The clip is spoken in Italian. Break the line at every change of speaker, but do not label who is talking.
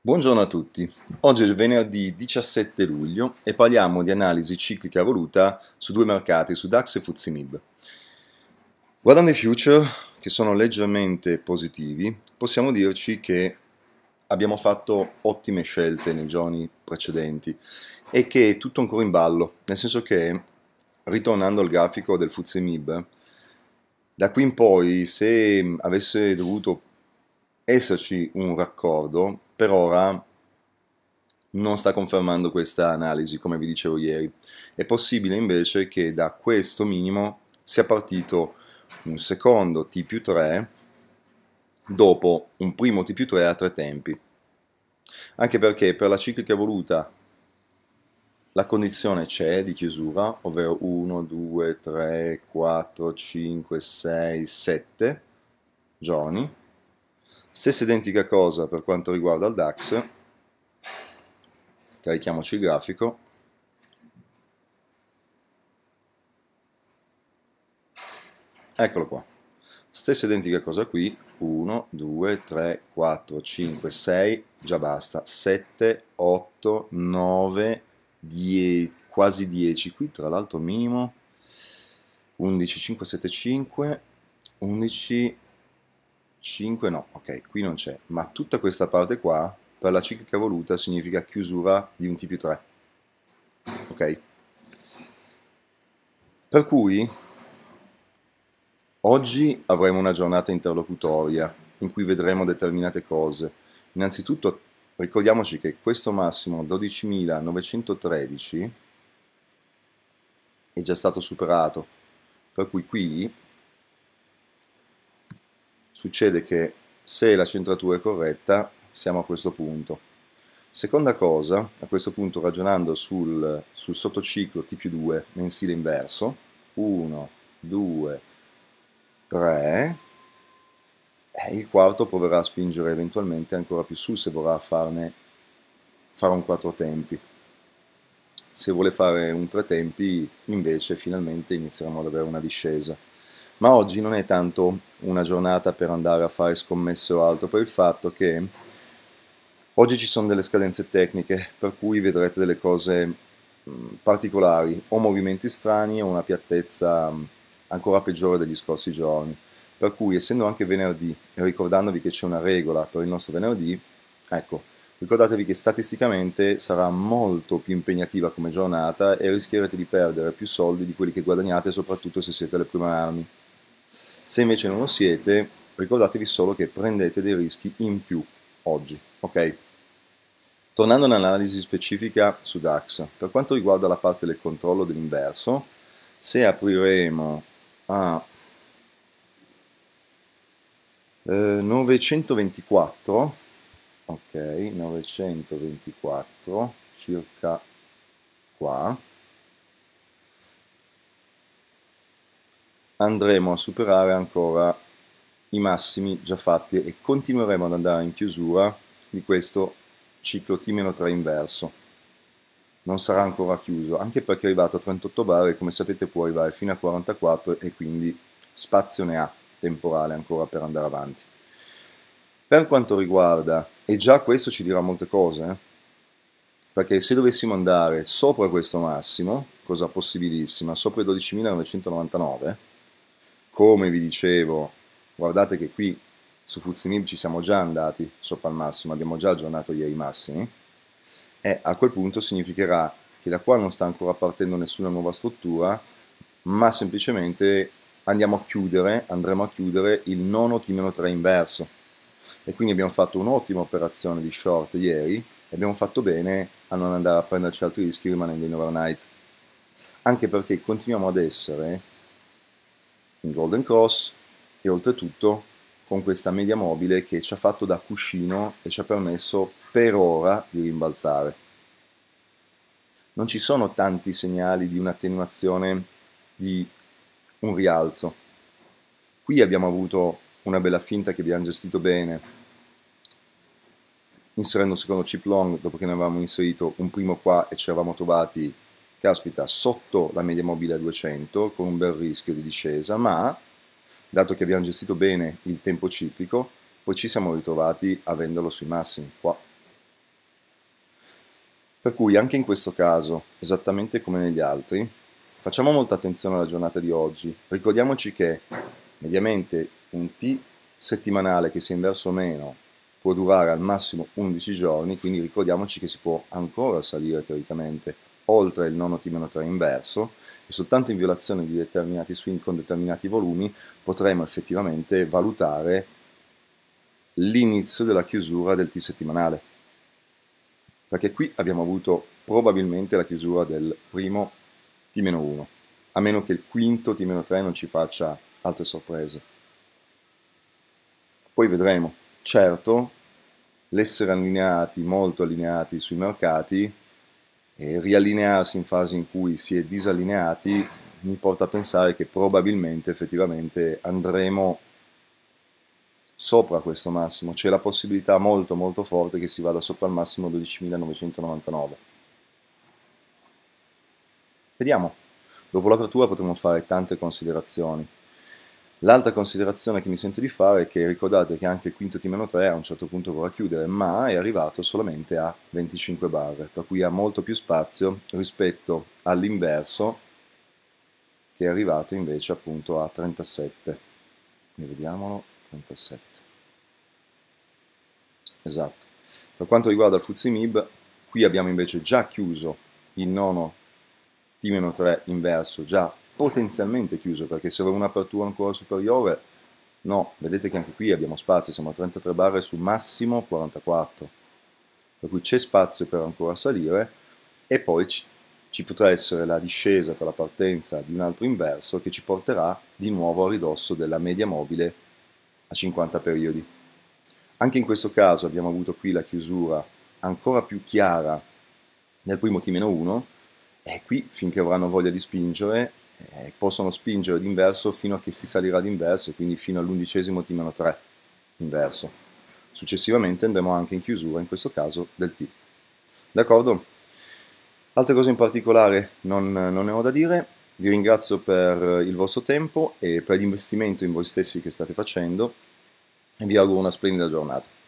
Buongiorno a tutti, oggi è venerdì 17 luglio e parliamo di analisi ciclica voluta su due mercati, su DAX e FUZIMIB. Guardando i future, che sono leggermente positivi, possiamo dirci che abbiamo fatto ottime scelte nei giorni precedenti e che è tutto ancora in ballo, nel senso che, ritornando al grafico del FUZIMIB, da qui in poi, se avesse dovuto esserci un raccordo, per ora non sta confermando questa analisi, come vi dicevo ieri. È possibile invece che da questo minimo sia partito un secondo T più 3 dopo un primo T più 3 a tre tempi. Anche perché per la ciclica voluta la condizione c'è di chiusura, ovvero 1, 2, 3, 4, 5, 6, 7 giorni, Stessa identica cosa per quanto riguarda il DAX, carichiamoci il grafico, eccolo qua, stessa identica cosa qui, 1, 2, 3, 4, 5, 6, già basta, 7, 8, 9, 10, quasi 10, qui tra l'altro minimo 11, 5, 7, 5, 11, 5 no, ok, qui non c'è, ma tutta questa parte qua per la ciclica voluta significa chiusura di un T più 3, ok? Per cui oggi avremo una giornata interlocutoria in cui vedremo determinate cose. Innanzitutto ricordiamoci che questo massimo 12.913 è già stato superato, per cui qui succede che se la centratura è corretta siamo a questo punto. Seconda cosa, a questo punto ragionando sul, sul sottociclo T più 2 mensile inverso, 1, 2, 3, il quarto proverà a spingere eventualmente ancora più su se vorrà farne, fare un quattro tempi. Se vuole fare un tre tempi invece finalmente inizieremo ad avere una discesa. Ma oggi non è tanto una giornata per andare a fare scommesse o altro, per il fatto che oggi ci sono delle scadenze tecniche, per cui vedrete delle cose mm, particolari, o movimenti strani o una piattezza mm, ancora peggiore degli scorsi giorni. Per cui, essendo anche venerdì, e ricordandovi che c'è una regola per il nostro venerdì, ecco, ricordatevi che statisticamente sarà molto più impegnativa come giornata e rischierete di perdere più soldi di quelli che guadagnate, soprattutto se siete alle prime armi. Se invece non lo siete, ricordatevi solo che prendete dei rischi in più oggi, ok? Tornando all'analisi specifica su DAX, per quanto riguarda la parte del controllo dell'inverso, se apriremo a 924, eh, ok, 924, circa qua, andremo a superare ancora i massimi già fatti e continueremo ad andare in chiusura di questo ciclo T-3 inverso. Non sarà ancora chiuso, anche perché è arrivato a 38 bar e come sapete può arrivare fino a 44 e quindi spazio ne ha temporale ancora per andare avanti. Per quanto riguarda, e già questo ci dirà molte cose, eh, perché se dovessimo andare sopra questo massimo, cosa possibilissima, sopra i 12.999, come vi dicevo, guardate che qui su Fuzzinib ci siamo già andati sopra il massimo, abbiamo già aggiornato ieri i massimi, e a quel punto significherà che da qua non sta ancora partendo nessuna nuova struttura, ma semplicemente andiamo a chiudere, andremo a chiudere il nono t 3 inverso. E quindi abbiamo fatto un'ottima operazione di short ieri e abbiamo fatto bene a non andare a prenderci altri rischi rimanendo in overnight. Anche perché continuiamo ad essere in Golden Cross e oltretutto con questa media mobile che ci ha fatto da cuscino e ci ha permesso per ora di rimbalzare. Non ci sono tanti segnali di un'attenuazione di un rialzo. Qui abbiamo avuto una bella finta che abbiamo gestito bene, inserendo un secondo chip long dopo che ne avevamo inserito un primo qua e ci eravamo trovati caspita, sotto la media mobile a 200 con un bel rischio di discesa, ma dato che abbiamo gestito bene il tempo ciclico, poi ci siamo ritrovati a venderlo sui massimi qua. Per cui anche in questo caso, esattamente come negli altri, facciamo molta attenzione alla giornata di oggi. Ricordiamoci che mediamente un T settimanale che sia inverso o meno può durare al massimo 11 giorni, quindi ricordiamoci che si può ancora salire teoricamente oltre il nono 3 inverso e soltanto in violazione di determinati swing con determinati volumi potremo effettivamente valutare l'inizio della chiusura del T settimanale. Perché qui abbiamo avuto probabilmente la chiusura del primo T-1, a meno che il quinto T-3 non ci faccia altre sorprese. Poi vedremo. Certo, l'essere allineati, molto allineati sui mercati, e riallinearsi in fasi in cui si è disallineati mi porta a pensare che probabilmente effettivamente andremo sopra questo massimo, c'è la possibilità molto molto forte che si vada sopra il massimo 12.999. Vediamo, dopo l'apertura potremo fare tante considerazioni. L'altra considerazione che mi sento di fare è che ricordate che anche il quinto T-3 a un certo punto vorrà chiudere, ma è arrivato solamente a 25 barre, per cui ha molto più spazio rispetto all'inverso che è arrivato invece appunto a 37. E vediamolo, 37. Esatto. Per quanto riguarda il Fuzimib, qui abbiamo invece già chiuso il nono T-3 inverso già potenzialmente chiuso perché se avevo un'apertura ancora superiore no, vedete che anche qui abbiamo spazio, siamo a 33 barre su massimo 44 per cui c'è spazio per ancora salire e poi ci potrà essere la discesa per la partenza di un altro inverso che ci porterà di nuovo a ridosso della media mobile a 50 periodi. Anche in questo caso abbiamo avuto qui la chiusura ancora più chiara nel primo T-1 e qui finché avranno voglia di spingere eh, possono spingere d'inverso fino a che si salirà d'inverso e quindi fino all'undicesimo t 3 inverso. Successivamente andremo anche in chiusura, in questo caso del t. D'accordo? Altre cose in particolare non, non ne ho da dire, vi ringrazio per il vostro tempo e per l'investimento in voi stessi che state facendo e vi auguro una splendida giornata.